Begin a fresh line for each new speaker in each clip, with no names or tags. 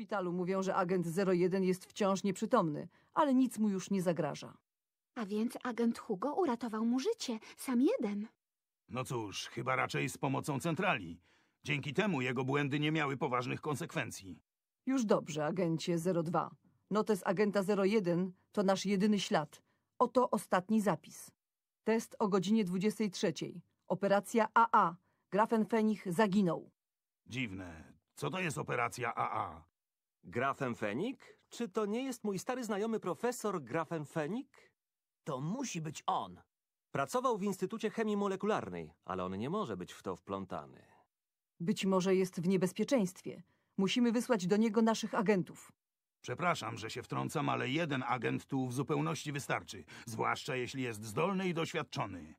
szpitalu mówią, że agent 01 jest wciąż nieprzytomny, ale nic mu już nie zagraża. A więc agent Hugo uratował mu życie, sam jeden.
No cóż, chyba raczej z pomocą centrali. Dzięki temu jego błędy nie miały poważnych konsekwencji.
Już dobrze, agencie 02. Notes agenta 01 to nasz jedyny ślad. Oto ostatni zapis. Test o godzinie 23. Operacja AA. Grafenfenich zaginął.
Dziwne. Co to jest operacja AA?
Grafenfenik? Czy to nie jest mój stary znajomy profesor Grafenfenik? To musi być on. Pracował w Instytucie Chemii Molekularnej, ale on nie może być w to wplątany. Być może jest w niebezpieczeństwie. Musimy wysłać do niego naszych agentów.
Przepraszam, że się wtrącam, ale jeden agent tu w zupełności wystarczy, zwłaszcza jeśli jest zdolny i doświadczony.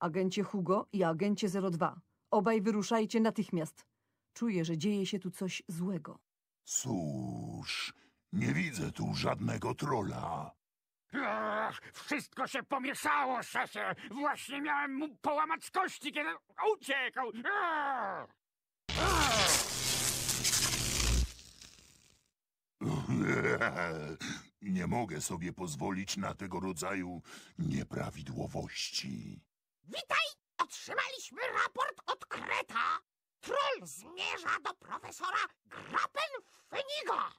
Agencie Hugo i agencie 02. Obaj wyruszajcie natychmiast. Czuję, że dzieje się tu coś złego.
Cóż, nie widzę tu żadnego trola. Ach, wszystko się pomieszało, szefie! Właśnie miałem mu połamać kości, kiedy uciekł! Nie mogę sobie pozwolić na tego rodzaju nieprawidłowości. Witaj! Otrzymaliśmy raport od Kreta troll zmierza do profesora Grappenfeniga.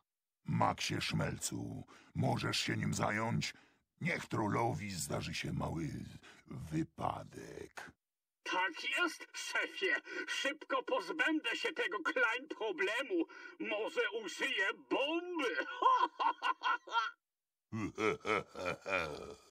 Maksie Szmelcu, możesz się nim zająć? Niech trollowi zdarzy się mały wypadek.
Tak jest, szefie. Szybko pozbędę się tego klein problemu. Może użyję bomby.